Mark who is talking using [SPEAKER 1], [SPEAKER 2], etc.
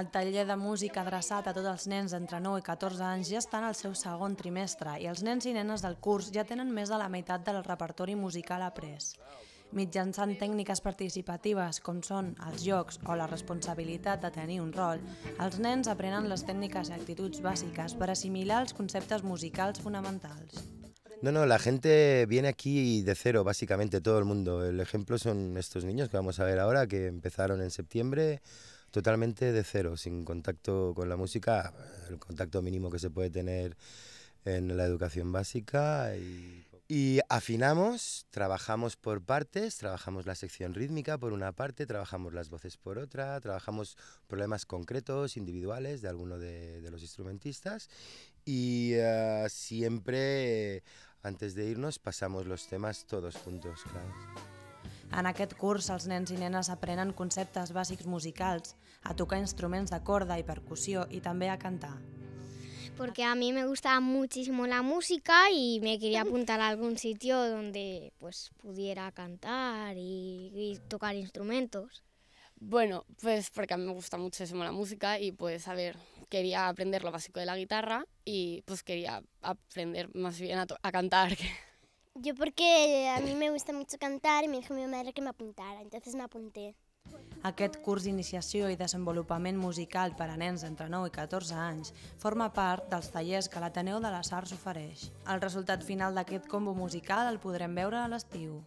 [SPEAKER 1] El taller de música adreçat a tots els nens entre 9 i 14 anys ja està en el seu segon trimestre i els nens i nenes del curs ja tenen més de la meitat del repertori musical après. Mitjançant tècniques participatives com són els jocs o la responsabilitat de tenir un rol, els nens aprenen les tècniques i actituds bàsiques per assimilar els conceptes musicals fonamentals.
[SPEAKER 2] No, no, la gente viene aquí de cero, básicamente todo el mundo. El ejemplo son estos niños que vamos a ver ahora, que empezaron en septiembre, totalmente de cero, sin contacto con la música, el contacto mínimo que se puede tener en la educación básica. Y, afinamos, trabajamos por partes, trabajamos la sección rítmica por una parte, trabajamos las voces por otra, trabajamos problemas concretos, individuales de alguno de, los instrumentistas y eh, siempre... Antes de irnos pasamos los temas todos juntos, claro.
[SPEAKER 1] En aquest curs, els nens i nenes aprenen conceptes bàsics musicals, a tocar instruments de corda i percussió i també a cantar.
[SPEAKER 3] Porque a mí me gustaba muchísimo la música y me quería apuntar a algún sitio donde pues pudiera cantar y, y tocar instrumentos. Bueno, pues porque a mí me gusta muchísimo la música y pues a ver, quería aprender lo básico de la guitarra y pues quería aprender más bien a, a cantar. Que... Yo porque a mí me gusta mucho cantar y me dijo mi madre que me apuntara, entonces me apunté.
[SPEAKER 1] Aquest curs d'iniciació i desenvolupament musical per a nens entre 9 i 14 anys forma part dels tallers que l'Ateneu de les Arts ofereix. El resultat final d'aquest combo musical el podrem veure a l'estiu.